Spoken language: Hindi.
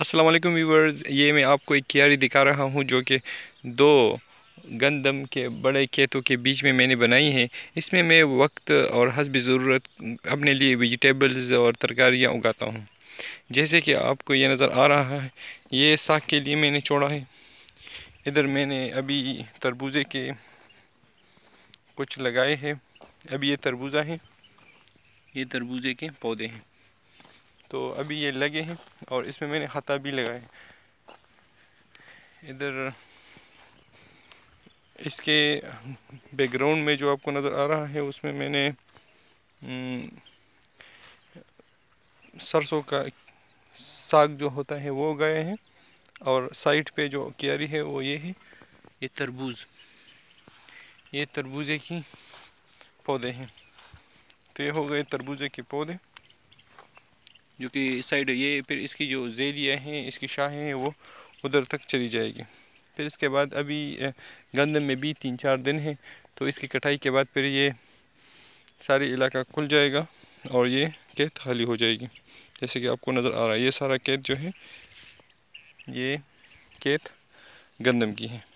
असलम व्यूवर्स ये मैं आपको एक क्यारी दिखा रहा हूँ जो कि दो गंदम के बड़े खेतों के बीच में मैंने बनाई है इसमें मैं वक्त और हसब ज़रूरत अपने लिए वेजिटेबल्स और तरकारियाँ उगाता हूँ जैसे कि आपको ये नज़र आ रहा है ये साग के लिए मैंने छोड़ा है इधर मैंने अभी तरबूजे के कुछ लगाए हैं अभी ये तरबूजा है ये तरबूजे के पौधे हैं तो अभी ये लगे हैं और इसमें मैंने हाथा भी लगाए इधर इसके बैकग्राउंड में जो आपको नज़र आ रहा है उसमें मैंने हम्म, सरसों का साग जो होता है वो उगाया हैं और साइड पे जो क्यारी है वो ये है ये तरबूज ये तरबूजे की पौधे हैं तो ये हो गए तरबूजे के पौधे जो कि इस साइड ये फिर इसकी जो जेलियाँ हैं इसकी शाहें हैं वो उधर तक चली जाएगी फिर इसके बाद अभी गंदम में भी तीन चार दिन हैं तो इसकी कटाई के बाद फिर ये सारी इलाका खुल जाएगा और ये खेत खाली हो जाएगी जैसे कि आपको नज़र आ रहा है ये सारा कैद जो है ये खेत गंदम की है